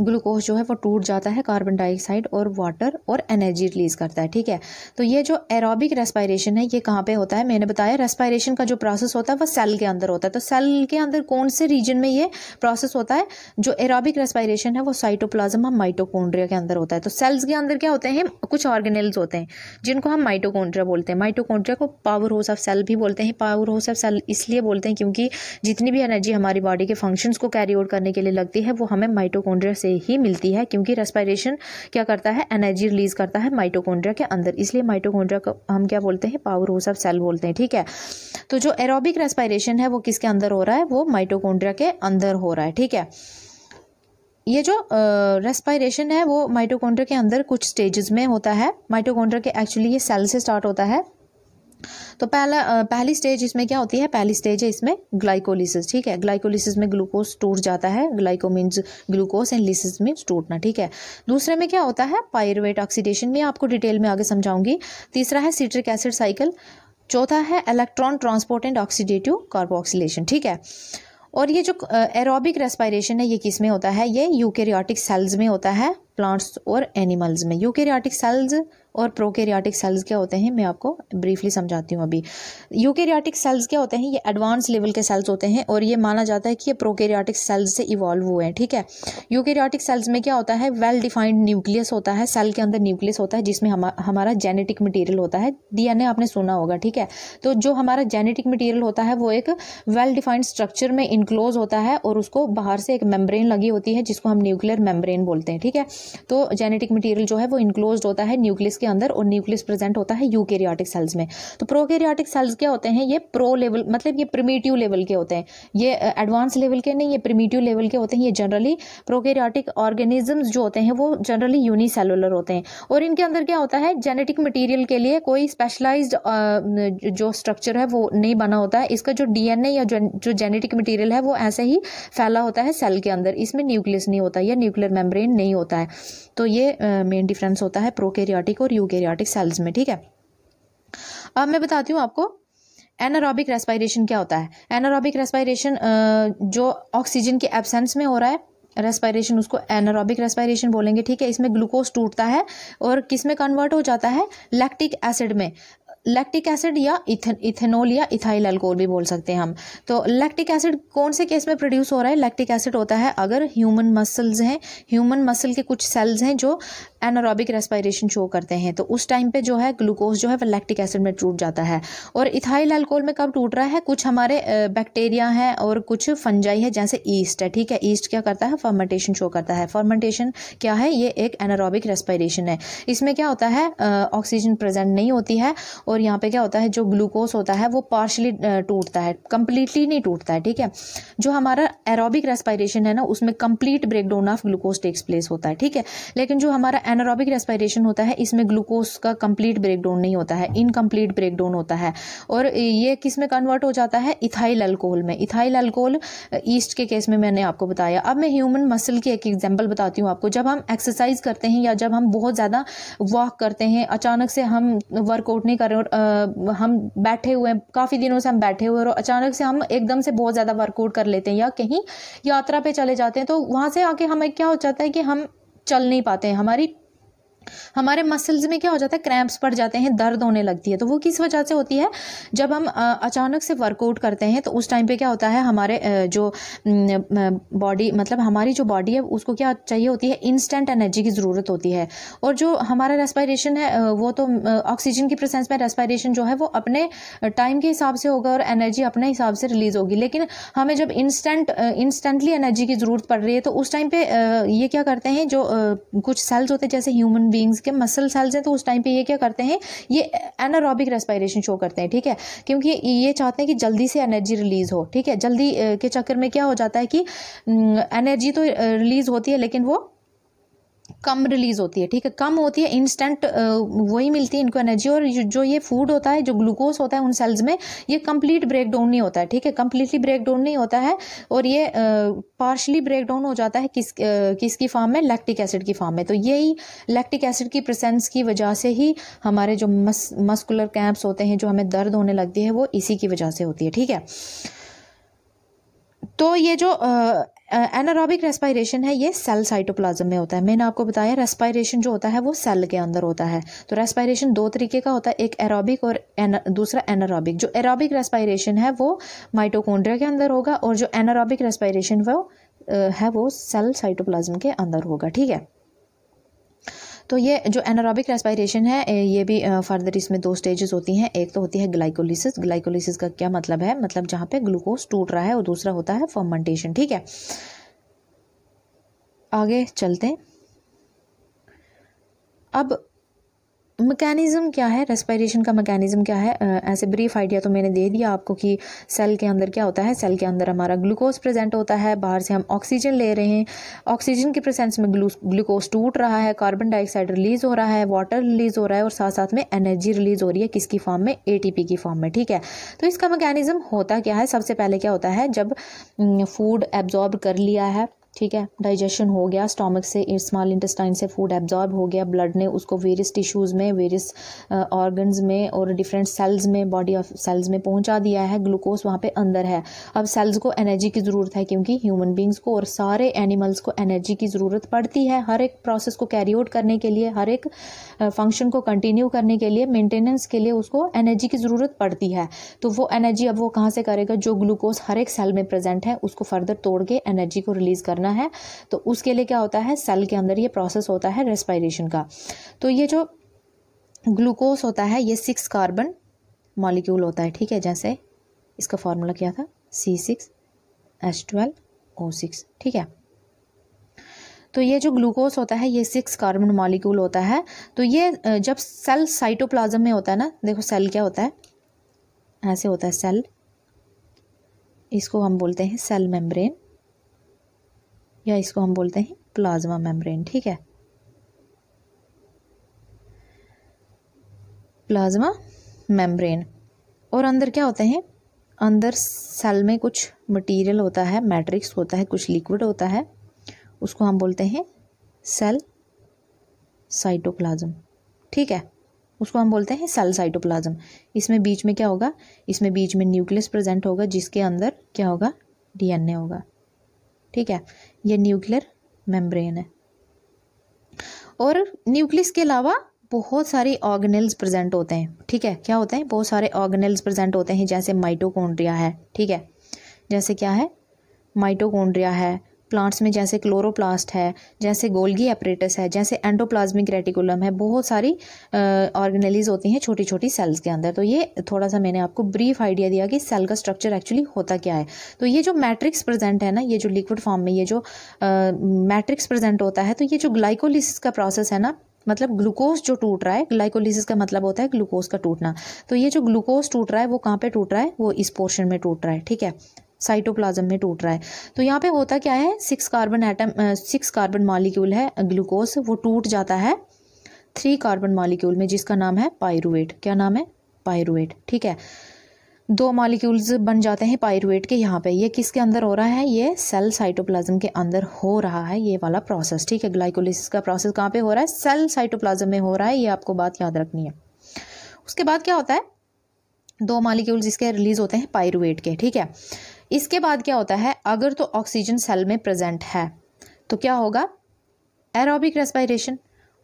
ग्लूकोज जो है वो टूट जाता है कार्बन डाइऑक्साइड और वाटर और एनर्जी रिलीज करता है ठीक है तो ये जो एरोबिक रेस्पायरेशन है ये कहाँ पे होता है मैंने बताया रेस्पायरेशन का जो प्रोसेस होता है वो सेल के अंदर होता है तो सेल के अंदर कौन से रीजन में ये प्रोसेस होता है जो एरोबिक रेस्पायरेशन है वो साइटोप्लाज्म हम माइटोकोन्ड्रिया के अंदर होता है तो सेल्स के अंदर क्या होते हैं कुछ ऑर्गेनल्स होते हैं जिनको हम माइटोकोन्ड्रिया बोलते हैं माइटोकोन्ड्रिया को पावर हाउस ऑफ सेल भी बोलते हैं पावर हाउस ऑफ सेल इसलिए बोलते हैं क्योंकि जितनी भी एनर्जी हमारी बॉडी के फंक्शन को कैरी आउट करने के लिए लगती है वो हमें माइटोकोन्ड्रिया से ही मिलती है क्योंकि रेस्पायरेशन क्या करता है एनर्जी रिलीज करता है माइटोकोन्ड्रिया के अंदर इसलिए माइटोकोन्ड्रिया को हम क्या बोलते हैं पावर हाउस ऑफ सेल बोलते हैं ठीक है तो जो एरोबिक रेस्पायरेशन है वो किसके अंदर हो रहा है वो माइटोकोन्ड्रिया के अंदर हो रहा है ठीक है ये जो रेस्पायरेशन है वो माइटोकोन्ड्रिया के अंदर कुछ स्टेजेस में होता है माइटोकोन्ड्रिया के एक्चुअली ये सेल से स्टार्ट होता है तो पहला पहली स्टेज इसमें क्या होती है पहली स्टेज है इसमें ग्लाइकोलिसिस ठीक है ग्लाइकोलिसिस में ग्लूकोज टूट जाता है glyco means glucose and lysis means टूटना ठीक है दूसरे में क्या होता है पायरवेट ऑक्सीडेशन में आपको डिटेल में आगे समझाऊंगी तीसरा है सिट्रिक एसिड साइकिल चौथा है electron transport and oxidative oxidation ठीक है और ये जो एरोबिक रेस्पायरेशन है ये किस में होता है ये यूकेरियोटिक सेल्स में होता है प्लांट्स और एनिमल्स में यूकेरियोटिक सेल्स और प्रोकेरियाटिक सेल्स क्या होते हैं मैं आपको ब्रीफली समझाती हूँ अभी यूकेरियाटिक सेल्स क्या होते हैं ये एडवांस लेवल के सेल्स होते हैं और ये माना जाता है कि ये प्रोकेरियाटिक सेल्स से इवॉल्व हुए हैं ठीक है यूकेरियाटिक सेल्स में क्या होता है वेल डिफाइंड न्यूक्लियस होता है सेल के अंदर न्यूक्लियस होता है जिसमें हम, हमारा जेनेटिक मटीरियल होता है डी आपने सुना होगा ठीक है तो जो हमारा जेनेटिक मटीरियल होता है वो एक वेल डिफाइंड स्ट्रक्चर में इनक्लोज होता है और उसको बाहर से एक मेम्ब्रेन लगी होती है जिसको हम न्यूक्लियर मेम्ब्रेन बोलते हैं ठीक है तो जेनेटिक मटीरियल जो है वो इनक्लोज होता है न्यूक्लियस के अंदर और न्यूक्लियस प्रेजेंट होता है यूकेरियोटिक सेल्स में तो प्रोकेरियोटिक सेल्स क्या होते हैं ये प्रो लेवल मतलब ये प्रिमेटिव लेवल के होते हैं ये एडवांस लेवल के नहीं ये प्रिमेटिव लेवल के होते हैं ये जनरली प्रोकेरियोटिक ऑर्गेनिजम्स जो होते हैं वो जनरली यूनिसेलुलर होते हैं और इनके अंदर क्या होता है जेनेटिक मटीरियल के लिए कोई स्पेशलाइज जो स्ट्रक्चर है वो नहीं बना होता है इसका जो डीएनए या जो जेनेटिक मटीरियल है वो ऐसे ही फैला होता है सेल के अंदर इसमें न्यूक्लियस नहीं होता या न्यूक्लियर मेम्ब्रेन नहीं होता है तो ये मेन डिफरेंस होता है प्रोकेरियोटिक और यूकेरियाटिक सेल्स में ठीक है अब मैं बताती हूँ आपको एनारोबिक रेस्पायरेशन क्या होता है एनारोबिक रेस्पायरेशन जो ऑक्सीजन के एबसेंस में हो रहा है रेस्पायरेशन उसको एनारोबिक रेस्पायरेशन बोलेंगे ठीक है इसमें ग्लूकोज टूटता है और किस में कन्वर्ट हो जाता है लैक्टिक एसिड में लैक्टिक एसिड या इथन इथेनॉल या इथाइल अल्कोहल भी बोल सकते हैं हम तो लैक्टिक एसिड कौन से केस में प्रोड्यूस हो रहा है लैक्टिक एसिड होता है अगर ह्यूमन मसल्स हैं ह्यूमन मसल के कुछ सेल्स हैं जो एनारोबिक रेस्पायरेशन शो करते हैं तो उस टाइम पे जो है ग्लूकोज जो है वह लैक्टिक एसिड में टूट जाता है और इथाइल अल्कोहल में कब टूट रहा है कुछ हमारे बैक्टीरिया हैं और कुछ फंजाई है जैसे ईस्ट है ठीक है ईस्ट क्या करता है फर्मेंटेशन शो करता है फर्मेंटेशन क्या है ये एक एनारोबिक रेस्पायरेशन है इसमें क्या होता है ऑक्सीजन प्रेजेंट नहीं होती है और यहाँ पे क्या होता है जो ग्लूकोज होता है वो पार्शली टूटता है कंप्लीटली नहीं टूटता है ठीक है जो हमारा एरोबिक रेस्पायरेशन है ना उसमें complete breakdown of glucose takes place होता है ठीक है लेकिन जो हमारा एनारोबिक रेस्पिरेशन होता है इसमें ग्लूकोज का कंप्लीट ब्रेकडाउन नहीं होता है इनकम्प्लीट ब्रेकडाउन होता है और ये किस में कन्वर्ट हो जाता है इथाइल अल्कोहल में इथाइल अल्कोहल ईस्ट के केस में मैंने आपको बताया अब मैं ह्यूमन मसल की एक एग्जाम्पल बताती हूँ आपको जब हम एक्सरसाइज करते हैं या जब हम बहुत ज़्यादा वॉक करते हैं अचानक से हम वर्कआउट नहीं कर रहे और हम बैठे हुए हैं काफ़ी दिनों से हम बैठे हुए और अचानक से हम एकदम से बहुत ज़्यादा वर्कआउट कर लेते हैं या कहीं यात्रा पे चले जाते हैं तो वहाँ से आके हमें क्या हो जाता है कि हम चल नहीं पाते हैं हमारी हमारे मसल्स में क्या हो जाता है क्रैम्प्स पड़ जाते हैं दर्द होने लगती है तो वो किस वजह से होती है जब हम अचानक से वर्कआउट करते हैं तो उस टाइम पे क्या होता है हमारे जो बॉडी मतलब हमारी जो बॉडी है उसको क्या चाहिए होती है इंस्टेंट एनर्जी की ज़रूरत होती है और जो हमारा रेस्पायरेशन है वो तो ऑक्सीजन की प्रेसेंस में रेस्पायरेशन जो है वो अपने टाइम के हिसाब से होगा और एनर्जी अपने हिसाब से रिलीज़ होगी लेकिन हमें जब इंस्टेंट इंस्टेंटली एनर्जी की ज़रूरत पड़ रही है तो उस टाइम पर ये क्या करते हैं जो कुछ सेल्स होते हैं जैसे ह्यूमन बींग्स के मसल सेल्स हैं तो उस टाइम पे ये क्या करते हैं ये एनारोबिक रेस्पायरेशन शो करते हैं ठीक है क्योंकि ये चाहते हैं कि जल्दी से एनर्जी रिलीज हो ठीक है जल्दी के चक्कर में क्या हो जाता है कि एनर्जी तो रिलीज होती है लेकिन वो कम रिलीज़ होती है ठीक है कम होती है इंस्टेंट वही मिलती है इनको एनर्जी और जो ये फूड होता है जो ग्लूकोज होता है उन सेल्स में ये कंप्लीट ब्रेक डाउन नहीं होता है ठीक है कंप्लीटली ब्रेक डाउन नहीं होता है और ये पार्शली ब्रेक डाउन हो जाता है किस किसकी फार्म में लैक्टिक एसिड की फार्म में तो यही लैक्टिक एसिड की प्रसेंस की वजह से ही हमारे जो मस मस्कुलर कैंप्स होते हैं जो हमें दर्द होने लगती है वो इसी की वजह से होती है ठीक है तो ये जो एनारोबिक रेस्पायरेशन है ये सेल साइटोप्लाज्म में होता है मैंने आपको बताया रेस्पायरेशन जो होता है वो सेल के अंदर होता है तो रेस्पायरेशन दो तरीके का होता है एक एरोबिक और दूसरा एनारोबिक जो एरोबिक रेस्पायरेशन है वो माइटोकोन्ड्रिया के अंदर होगा और जो एनारोबिक रेस्पायरेशन वो है वो सेल साइटोप्लाज्म के अंदर होगा ठीक है तो ये जो एनारोबिक रेस्पायरेशन है ये भी फर्दर इसमें दो स्टेजेस होती हैं एक तो होती है ग्लाइकोलिसिस ग्लाइकोलिसिस का क्या मतलब है मतलब जहाँ पे ग्लूकोज टूट रहा है और दूसरा होता है फर्मेंटेशन ठीक है आगे चलते अब मैकेनिज़्म क्या है रेस्पिरेशन का मैकेनिज़्म क्या है ऐसे ब्रीफ आइडिया तो मैंने दे दिया आपको कि सेल के अंदर क्या होता है सेल के अंदर हमारा ग्लूकोज प्रेजेंट होता है बाहर से हम ऑक्सीजन ले रहे हैं ऑक्सीजन के प्रेजेंस में ग्लूकोज टूट रहा है कार्बन डाइऑक्साइड रिलीज़ हो रहा है वाटर रिलीज़ हो रहा है और साथ साथ में एनर्जी रिलीज़ हो रही है किसकी फॉर्म में ए की फॉर्म में ठीक है तो इसका मैकेनिज़्म होता क्या है सबसे पहले क्या होता है जब फूड एब्जॉर्ब कर लिया है ठीक है डाइजेशन हो गया स्टमक से स्मॉल इंटेस्टाइन से फूड एब्जॉर्ब हो गया ब्लड ने उसको वेरियस टिश्यूज़ में वेरियस ऑर्गन्स में और डिफरेंट सेल्स में बॉडी ऑफ सेल्स में पहुंचा दिया है ग्लूकोज वहाँ पे अंदर है अब सेल्स को एनर्जी की ज़रूरत है क्योंकि ह्यूमन बींग्स को और सारे एनिमल्स को एनर्जी की ज़रूरत पड़ती है हर एक प्रोसेस को कैरी आउट करने के लिए हर एक फंक्शन को कंटिन्यू करने के लिए मेंटेनेंस के लिए उसको एनर्जी की ज़रूरत पड़ती है तो वो एनर्जी अब वो कहाँ से करेगा जो ग्लूकोज हर एक सेल में प्रेजेंट है उसको फर्दर तोड़ के एनर्जी को रिलीज़ करना बनाना है तो उसके लिए क्या होता है सेल के अंदर ये प्रोसेस होता है रेस्पायरेशन का तो ये जो ग्लूकोज होता है ये सिक्स कार्बन मॉलिक्यूल होता है ठीक है जैसे इसका फॉर्मूला क्या था C six H twelve O six ठीक है तो ये जो ग्लूकोज होता है ये सिक्स कार्बन मॉलिक्यूल होता है तो ये जब सेल साइटोप्लाज्म में होता है ना देखो सेल क्या होता है ऐसे होता है सेल इसको हम बोलते हैं सेल मेम्ब्रेन या इसको हम बोलते हैं प्लाज्मा मेम्ब्रेन ठीक है प्लाज्मा मेम्ब्रेन और अंदर क्या होते हैं अंदर सेल में कुछ मटेरियल होता है मैट्रिक्स होता है कुछ लिक्विड होता है उसको हम बोलते हैं सेल साइटोप्लाज्म ठीक है उसको हम बोलते हैं सेल साइटोप्लाज्म इसमें बीच में क्या होगा इसमें बीच में न्यूक्लियस प्रेजेंट होगा जिसके अंदर क्या होगा डीएनए होगा ठीक है ये न्यूक्लियर मेम्ब्रेन है और न्यूक्लियस के अलावा बहुत सारे ऑर्गेनल्स प्रेजेंट होते हैं ठीक है क्या होते हैं बहुत सारे ऑर्गेनल्स प्रेजेंट होते हैं जैसे माइटोकॉन्ड्रिया है ठीक है जैसे क्या है माइटोकॉन्ड्रिया है प्लांट्स में जैसे क्लोरोप्लास्ट है जैसे गोल्गी एपरेटस है जैसे एंडोप्लाज्मिक रेटिकुलम है बहुत सारी ऑर्गेनलीज होती हैं छोटी छोटी सेल्स के अंदर तो ये थोड़ा सा मैंने आपको ब्रीफ आइडिया दिया कि सेल का स्ट्रक्चर एक्चुअली होता क्या है तो ये जो मैट्रिक्स प्रेजेंट है ना ये जो लिक्विड फॉर्म में ये जो मैट्रिक्स प्रेजेंट होता है तो ये जो ग्लाइकोलिसिस का प्रोसेस है ना मतलब ग्लूकोज जो टूट रहा है ग्लाइकोलिसिस का मतलब होता है ग्लूकोज का टूटना तो ये जो ग्लूकोज टूट रहा है वो कहाँ पे टूट रहा है वो इस पोर्शन में टूट रहा है ठीक है साइटोप्लाज्म में टूट रहा है तो यहाँ पे होता क्या है six carbon atom six carbon molecule है ग्लूकोज वो टूट जाता है थ्री कार्बन मॉलिक्यूल में जिसका नाम है पायरुएट क्या नाम है पायरुएट ठीक है दो मॉलिक्यूल्स बन जाते हैं पायरुएट के यहाँ पे ये किसके अंदर हो रहा है ये सेल साइटोप्लाज्म के अंदर हो रहा है ये वाला प्रोसेस ठीक है ग्लाइकोलिसिस का प्रोसेस कहाँ पे हो रहा है सेल साइटोप्लाज्म में हो रहा है ये आपको बात याद रखनी है उसके बाद क्या होता है दो मॉलिक्यूल्स इसके रिलीज होते हैं पायरुएट के ठीक है इसके बाद क्या होता है अगर तो ऑक्सीजन सेल में प्रेजेंट है तो क्या होगा एरोबिक रेस्पायरेशन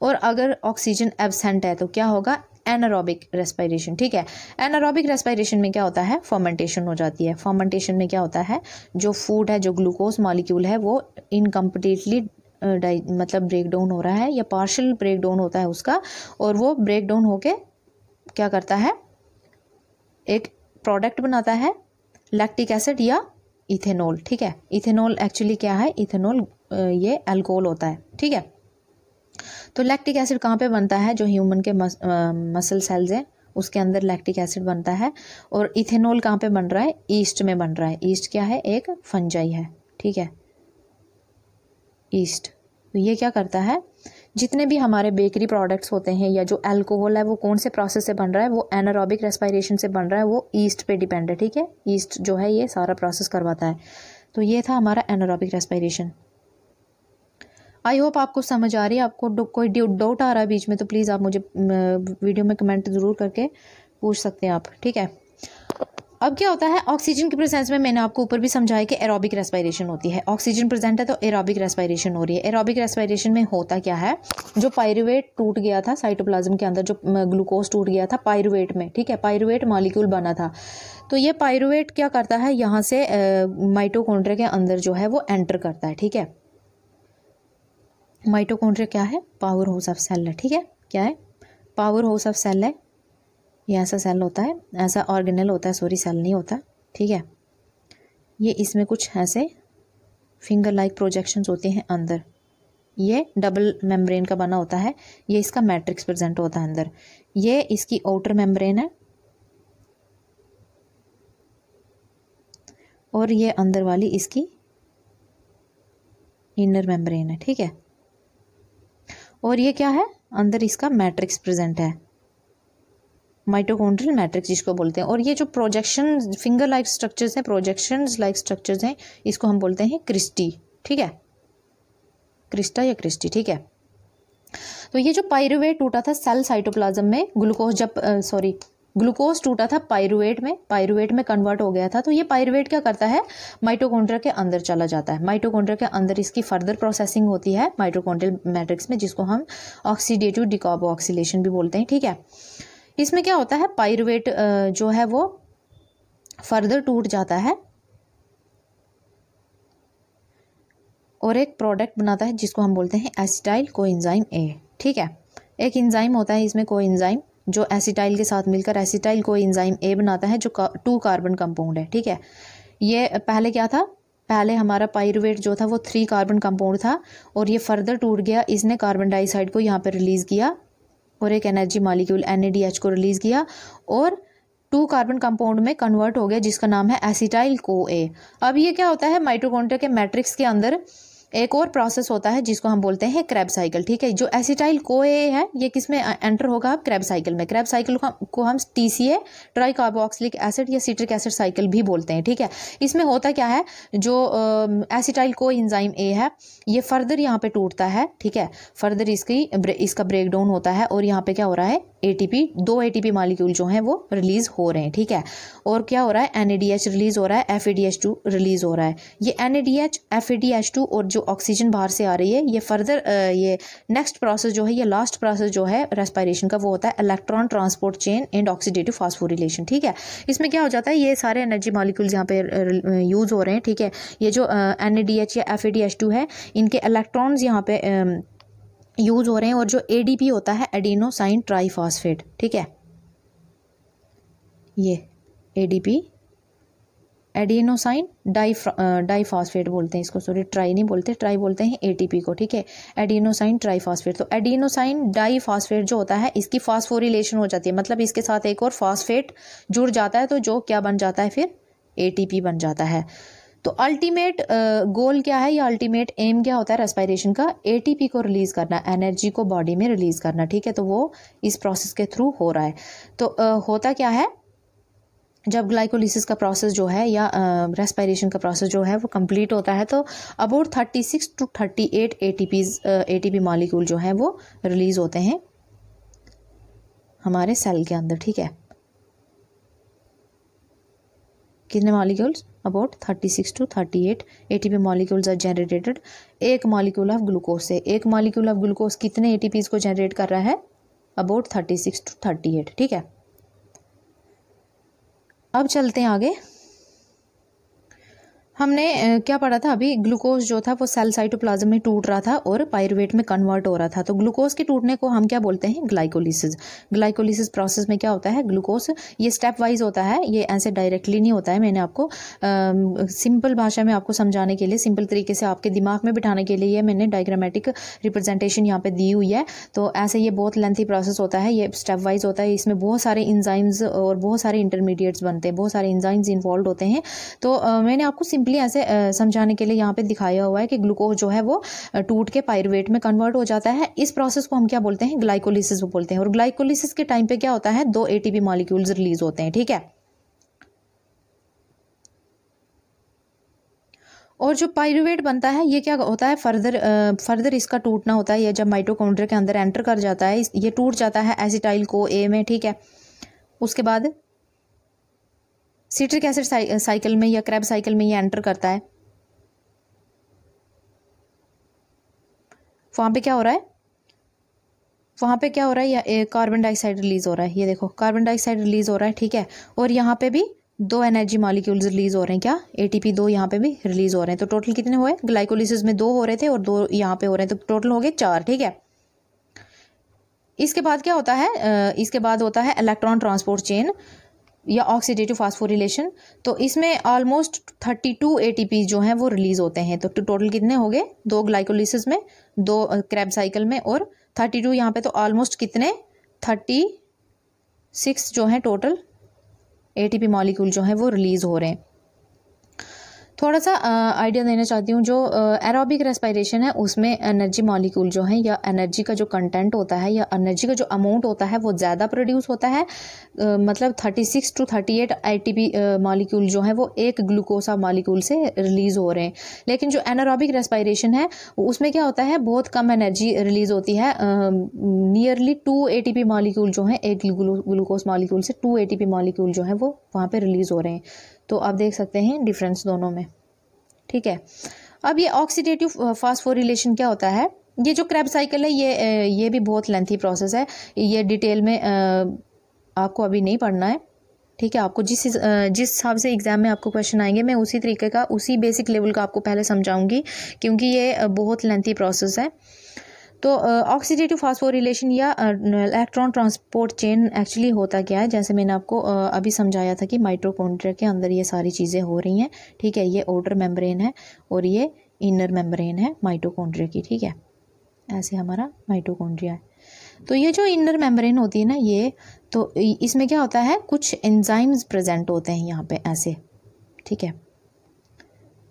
और अगर ऑक्सीजन एबसेंट है तो क्या होगा एनारोबिक रेस्पायरेशन ठीक है एनारोबिक रेस्पायरेशन में क्या होता है फॉर्मेंटेशन हो जाती है फॉर्मेंटेशन में क्या होता है जो फूड है जो ग्लूकोज मॉलिक्यूल है वो इनकम्प्लीटली uh, मतलब ब्रेक डाउन हो रहा है या पार्शल ब्रेक डाउन होता है उसका और वो ब्रेक डाउन होके क्या करता है एक प्रोडक्ट बनाता है लैक्टिक एसिड या इथेनॉल ठीक है इथेनॉल एक्चुअली क्या है इथेनॉल ये अल्कोहल होता है ठीक है तो लैक्टिक एसिड कहाँ पे बनता है जो ह्यूमन के मस, आ, मसल सेल्स हैं उसके अंदर लैक्टिक एसिड बनता है और इथेनॉल कहाँ पे बन रहा है ईस्ट में बन रहा है ईस्ट क्या है एक फंजाई है ठीक है ईस्ट तो ये क्या करता है जितने भी हमारे बेकरी प्रोडक्ट्स होते हैं या जो अल्कोहल है वो कौन से प्रोसेस से बन रहा है वो एनारोबिक रेस्पायरेशन से बन रहा है वो ईस्ट पे डिपेंड है ठीक है ईस्ट जो है ये सारा प्रोसेस करवाता है तो ये था हमारा एनारोबिक रेस्पायरेशन आई होप आपको समझ आ रही है आपको कोई डाउट आ रहा है बीच में तो प्लीज़ आप मुझे वीडियो में कमेंट ज़रूर करके पूछ सकते हैं आप ठीक है अब क्या होता है ऑक्सीजन के प्रेजेंस में मैंने आपको ऊपर भी समझाया कि एरोबिक रेस्पायरेशन होती है ऑक्सीजन प्रेजेंट है तो एरोबिक रेस्पायरेशन हो रही है एरोबिक रेस्पायरेशन में होता क्या है जो पायरुवेट टूट गया था साइटोप्लाज्म के अंदर जो ग्लूकोज टूट गया था पायरुवेट में ठीक है पायरुवेट मालिक्यूल बना था तो ये पायरुवेट क्या करता है यहाँ से माइटोकॉन्ड्रिया के अंदर जो है वो एंटर करता है ठीक है माइटोकॉन्ड्रिया क्या है पावर हाउस ऑफ सेल है ठीक है क्या है पावर हाउस ऑफ सेल है ये ऐसा सेल होता है ऐसा ऑर्गेनल होता है सॉरी सेल नहीं होता ठीक है ये इसमें कुछ ऐसे फिंगर लाइक प्रोजेक्शंस होते हैं अंदर ये डबल मेम्ब्रेन का बना होता है ये इसका मैट्रिक्स प्रेजेंट होता है अंदर ये इसकी आउटर मेम्ब्रेन है और ये अंदर वाली इसकी इनर मेम्ब्रेन है ठीक है और ये क्या है अंदर इसका मैट्रिक्स प्रेजेंट है माइटोकॉन्ड्रियल मैट्रिक्स जिसको बोलते हैं और ये जो प्रोजेक्शन फिंगर लाइक स्ट्रक्चर्स हैं प्रोजेक्शन लाइक स्ट्रक्चर्स हैं इसको हम बोलते हैं क्रिस्टी ठीक है क्रिस्टा या क्रिस्टी ठीक है तो ये जो पायरुवेट टूटा था सेल साइटोप्लाज्म में ग्लूकोज जब सॉरी ग्लूकोज टूटा था पायरुवेट में पायरुवेट में कन्वर्ट हो गया था तो ये पायरुवेट क्या करता है माइटोकॉन्ड्रिया के अंदर चला जाता है माइटोकॉन्ड्रिया के अंदर इसकी फर्दर प्रोसेसिंग होती है माइटोकॉन्ड्रियल मैट्रिक्स में जिसको हम ऑक्सीडेटिव डिकॉबो भी बोलते हैं ठीक है इसमें क्या होता है पायरुवेट जो है वो फर्दर टूट जाता है और एक प्रोडक्ट बनाता है जिसको हम बोलते हैं एसिटाइल कोइंजाइम ए ठीक है एक इंजाइम होता है इसमें कोइंजाइम जो एसिटाइल के साथ मिलकर एसिटाइल कोइंजाइम ए बनाता है जो टू कार्बन कंपाउंड है ठीक है ये पहले क्या था पहले हमारा पायरुवेट जो था वो थ्री कार्बन कंपाउंड था और ये फर्दर टूट गया इसने कार्बन डाइऑक्साइड को यहाँ पर रिलीज़ किया और एक एनर्जी मालिक्यूल एन को रिलीज़ किया और टू कार्बन कंपाउंड में कन्वर्ट हो गया जिसका नाम है एसिटाइल को ए अब ये क्या होता है माइटोकॉन्ड्रिया के मैट्रिक्स के अंदर एक और प्रोसेस होता है जिसको हम बोलते हैं क्रैब साइकिल ठीक है जो एसिटाइल को ए है ये किस में एंटर होगा आप क्रैब साइकिल में क्रैब साइकिल को हम T C A tri carboxylic acid या सिट्रिक एसिड साइकिल भी बोलते हैं ठीक है इसमें होता क्या है जो एसिटाइल को इंजाइम ए है ये फर्दर यहाँ पे टूटता है ठीक है फर्दर इसकी इसका ब्रेक डाउन होता है और यहाँ पे क्या हो रहा है एटीपी दो एटीपी मालिक्यूल जो हैं वो रिलीज़ हो रहे हैं ठीक है और क्या हो रहा है एनएडीएच रिलीज़ हो रहा है एफ टू रिलीज़ हो रहा है ये एनएडीएच एफ टू और जो ऑक्सीजन बाहर से आ रही है ये फर्दर ये नेक्स्ट प्रोसेस जो है ये लास्ट प्रोसेस जो है रेस्पायरेशन का वो होता है electron transport chain and oxidative phosphorylation ठीक है इसमें क्या हो जाता है ये सारे एनर्जी मालिक्यूल्स यहाँ पे यूज़ हो रहे हैं ठीक है ये जो एन या एफ है इनके इलेक्ट्रॉन्स यहाँ पे यूज़ हो रहे हैं और जो एडीपी होता है एडीनोसाइन ट्राईफॉस्फेट ठीक है ये एडीपी एडीनोसाइन डाई डाईफॉस्फेट बोलते हैं इसको सॉरी ट्राई नहीं बोलते ट्राई बोलते हैं एटीपी को ठीक है एडीनोसाइन ट्राईफॉस्फेट तो एडीनोसाइन डाईफॉस्फेट जो होता है इसकी फॉस्फोरिलेशन हो जाती है मतलब इसके साथ एक और फॉस्फेट जुड़ जाता है तो जो क्या बन जाता है फिर एटीपी बन जाता है तो अल्टीमेट गोल uh, क्या है या अल्टीमेट एम क्या होता है रेस्पायरेशन का एटीपी को रिलीज़ करना एनर्जी को बॉडी में रिलीज़ करना ठीक है तो वो इस प्रोसेस के थ्रू हो रहा है तो आ, uh, होता क्या है जब ग्लाइकोलिसिस का प्रोसेस जो है या रेस्पायरेशन uh, का प्रोसेस जो है वो कंप्लीट होता है तो about thirty six to thirty eight A T Ps A T P molecule जो हैं वो रिलीज़ होते हैं हमारे सेल के अंदर ठीक है कितने molecules about thirty six to thirty eight ATP molecules are generated एक मॉलिक्यूल ऑफ ग्लूकोज से एक मॉलिक्यूल ऑफ ग्लूकोज कितने एटीपीज को जनरेट कर रहा है about thirty six to thirty eight ठीक है अब चलते हैं आगे हमने क्या पढ़ा था अभी ग्लूकोज जो था वो सेल साइटोप्लाज्म में टूट रहा था और पायरुवेट में कन्वर्ट हो रहा था तो ग्लूकोज के टूटने को हम क्या बोलते हैं ग्लाइकोलिसिस ग्लाइकोलिसिस प्रोसेस में क्या होता है ग्लूकोज ये स्टेप वाइज होता है ये ऐसे डायरेक्टली नहीं होता है मैंने आपको आ, सिंपल भाषा में आपको समझाने के लिए सिंपल तरीके से आपके दिमाग में बिठाने के लिए मैंने डायग्रामेटिक रिप्रेजेंटेशन यहाँ पर दी हुई है तो ऐसे ये बहुत लेंथी प्रोसेस होता है ये स्टेप वाइज होता है इसमें बहुत सारे इंजाइम्स और बहुत सारे इंटरमीडिएट्स बनते हैं बहुत सारे इंजाइम्स इन्वॉल्व होते हैं तो मैंने आपको सिंपल सिंपली ऐसे समझाने के लिए यहाँ पे दिखाया हुआ है कि ग्लूकोज जो है वो टूट के पायरवेट में कन्वर्ट हो जाता है इस प्रोसेस को हम क्या बोलते हैं ग्लाइकोलिसिस बोलते हैं और ग्लाइकोलिसिस के टाइम पे क्या होता है दो एटीपी मॉलिक्यूल्स रिलीज होते हैं ठीक है और जो पायरुवेट बनता है ये क्या होता है फर्दर आ, फर्दर इसका टूटना होता है ये जब माइटोकॉन्ड्रिया के अंदर एंटर कर जाता है ये टूट जाता है एसिटाइल को ए में ठीक है उसके बाद सिट्रिक एसिड साइकिल में या क्रैब साइकिल में ये एंटर करता है वहाँ पे क्या हो रहा है वहाँ पे क्या हो रहा है कार्बन डाइऑक्साइड रिलीज हो रहा है ये देखो कार्बन डाइऑक्साइड रिलीज हो रहा है ठीक है और यहाँ पे भी दो एनर्जी मॉलिक्यूल्स रिलीज हो रहे हैं क्या एटीपी दो यहाँ पे भी रिलीज हो रहे हैं तो टोटल कितने हुए ग्लाइकोलिसिस में दो हो रहे थे और दो यहाँ पे हो रहे हैं तो टोटल हो गए चार ठीक है इसके बाद क्या होता है इसके बाद होता है इलेक्ट्रॉन ट्रांसपोर्ट चेन या ऑक्सीडेटिव फास्फोरिलेशन तो इसमें ऑलमोस्ट 32 एटीपी जो हैं वो रिलीज़ होते हैं तो टोटल कितने हो गए दो ग्लाइकोलिसिस में दो क्रैब साइकिल में और 32 टू यहाँ पर तो ऑलमोस्ट कितने 36 जो हैं टोटल ए टी मॉलिक्यूल जो हैं वो रिलीज़ हो रहे हैं थोड़ा सा आइडिया देना चाहती हूँ जो एरोबिक रेस्पायरेशन है उसमें एनर्जी मॉलिक्यूल जो है या एनर्जी का जो कंटेंट होता है या एनर्जी का जो अमाउंट होता है वो ज़्यादा प्रोड्यूस होता है आ, मतलब thirty six to thirty eight A T P molecule जो है वो एक ग्लूकोसा मॉलिक्यूल से रिलीज़ हो रहे हैं लेकिन जो एनारोबिक रेस्पायरेशन है उसमें क्या होता है बहुत कम एनर्जी रिलीज़ होती है nearly two A T P molecule जो है एक ग्लूकोस मॉलिक्यूल से two A T P molecule जो है वो वहाँ पर रिलीज़ हो रहे हैं तो आप देख सकते हैं डिफरेंस दोनों में ठीक है अब ये ऑक्सीडेटिव फास्फोरिलेशन क्या होता है ये जो क्रैब साइकिल है ये ये भी बहुत लेंथी प्रोसेस है ये डिटेल में आपको अभी नहीं पढ़ना है ठीक है आपको जिस जिस हिसाब से एग्ज़ाम में आपको क्वेश्चन आएंगे मैं उसी तरीके का उसी बेसिक लेवल का आपको पहले समझाऊंगी क्योंकि ये बहुत लेंथी प्रोसेस है तो ऑक्सीडेटिव फास्फोरिलेशन या इलेक्ट्रॉन ट्रांसपोर्ट चेन एक्चुअली होता क्या है जैसे मैंने आपको uh, अभी समझाया था कि माइट्रोकॉन्ड्रिया के अंदर ये सारी चीज़ें हो रही हैं ठीक है ये आउटर मेम्ब्रेन है और ये इनर मेम्ब्रेन है माइटोकॉन्ड्रिया की ठीक है ऐसे हमारा माइटोकॉन्ड्रिया है तो ये जो इनर मेम्ब्रेन होती है ना ये तो इसमें क्या होता है कुछ एंजाइम्स प्रेजेंट होते हैं यहाँ पे ऐसे ठीक है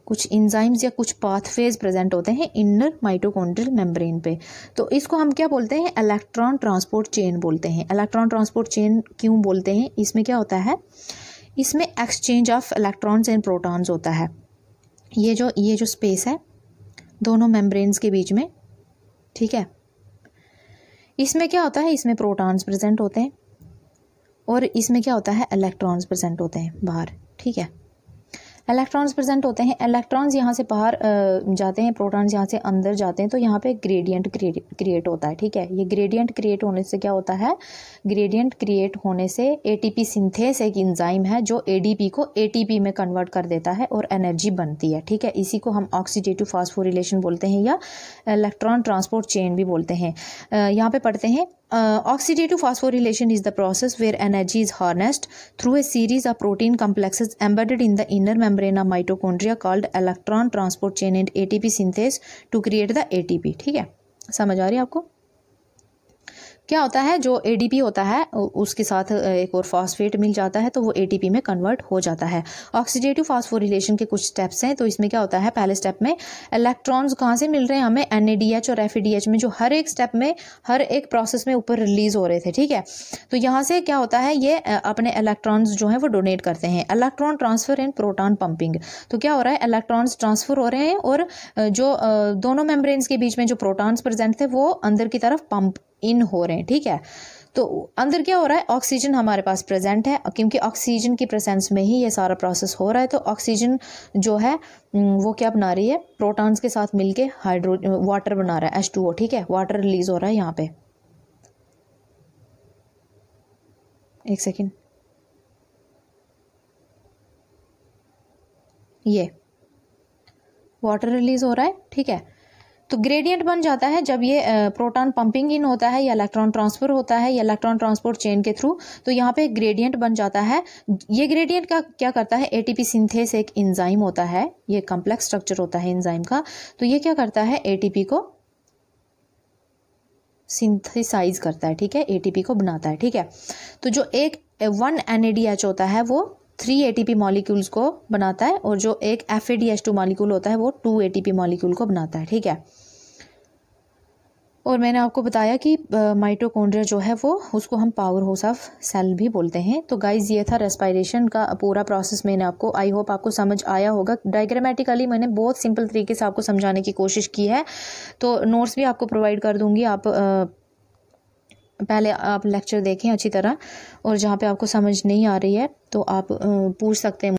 कुछ इंजाइम्स या कुछ पाथवेज प्रेजेंट होते हैं इनर माइटोकॉन्ड्रियल मेम्ब्रेन पे तो इसको हम क्या बोलते हैं इलेक्ट्रॉन ट्रांसपोर्ट चेन बोलते हैं इलेक्ट्रॉन ट्रांसपोर्ट चेन क्यों बोलते हैं इसमें क्या होता है इसमें exchange of electrons and protons होता है ये जो ये जो स्पेस है दोनों मेम्ब्रेन्स के बीच में ठीक है इसमें क्या होता है इसमें प्रोटॉन्स प्रेजेंट होते हैं और इसमें क्या होता है इलेक्ट्रॉन्स प्रेजेंट होते हैं बाहर ठीक है इलेक्ट्रॉन्स प्रेजेंट होते हैं इलेक्ट्रॉन्स यहाँ से बाहर जाते हैं प्रोटॉन्स यहाँ से अंदर जाते हैं तो यहाँ पे ग्रेडियंट क्रिएट होता है ठीक है ये ग्रेडियंट क्रिएट होने से क्या होता है ग्रेडियंट क्रिएट होने से एटीपी सिंथेस एक इंजाइम है जो एडीपी को एटीपी में कन्वर्ट कर देता है और एनर्जी बनती है ठीक है इसी को हम ऑक्सीडेटिव फास्फोरिलेशन बोलते हैं या इलेक्ट्रॉन ट्रांसपोर्ट चेन भी बोलते हैं यहाँ पे पढ़ते हैं oxidative phosphorylation is the process where energy is harnessed through a series of protein complexes embedded in the inner membrane of mitochondria called electron transport chain and A T synthase to create the A T P ठीक है समझ आ रही है आपको क्या होता है जो ए होता है उसके साथ एक और फॉस्फेट मिल जाता है तो वो ए में कन्वर्ट हो जाता है ऑक्सीडेटिव फॉस्फोरिलेशन के कुछ स्टेप्स हैं तो इसमें क्या होता है पहले स्टेप में इलेक्ट्रॉन्स कहाँ से मिल रहे हैं हमें एन और एफ में जो हर एक स्टेप में हर एक प्रोसेस में ऊपर रिलीज हो रहे थे ठीक है तो यहाँ से क्या होता है ये अपने इलेक्ट्रॉन्स जो हैं वो डोनेट करते हैं electron transfer and proton pumping तो क्या हो रहा है इलेक्ट्रॉन्स ट्रांसफर हो रहे हैं और जो दोनों मेम्ब्रेन्स के बीच में जो प्रोटॉन्स प्रेजेंट थे वो अंदर की तरफ पंप इन हो रहे हैं ठीक है तो अंदर क्या हो रहा है ऑक्सीजन हमारे पास प्रेजेंट है क्योंकि ऑक्सीजन की प्रेजेंस में ही ये सारा प्रोसेस हो रहा है तो ऑक्सीजन जो है वो क्या बना रही है प्रोटॉन्स के साथ मिलके हाइड्रो वाटर बना रहा है H2O टू ओ ठीक है वाटर रिलीज हो रहा है यहाँ पे एक सेकेंड ये वाटर रिलीज हो रहा है ठीक है तो ग्रेडियंट बन जाता है जब ये प्रोटॉन पंपिंग इन होता है या इलेक्ट्रॉन ट्रांसफर होता है या इलेक्ट्रॉन ट्रांसपोर्ट चेन के थ्रू तो यहाँ पे ग्रेडियंट बन जाता है ये ग्रेडियंट का क्या करता है एटीपी सिंथेस एक इंजाइम होता है ये कॉम्प्लेक्स स्ट्रक्चर होता है इंजाइम का तो ये क्या करता है ए को सिंथिसाइज करता है ठीक है एटीपी को बनाता है ठीक है तो जो एक वन एन होता है वो थ्री एटीपी मॉलिक्यूल्स को बनाता है और जो एक F A D H two molecule होता है वो टू एटीपी मॉलिक्यूल को बनाता है ठीक है और मैंने आपको बताया कि माइटोकॉन्ड्रिया जो है वो उसको हम पावर हाउस ऑफ सेल भी बोलते हैं तो गाइज ये था रेस्पायरेशन का पूरा प्रोसेस मैंने आपको आई होप आपको समझ आया होगा डायग्रामेटिकली मैंने बहुत सिंपल तरीके से आपको समझाने की कोशिश की है तो नोट्स भी आपको प्रोवाइड कर दूंगी आप आ, पहले आप लेक्चर देखें अच्छी तरह और जहाँ पर आपको समझ नहीं आ रही है तो आप पूछ सकते हैं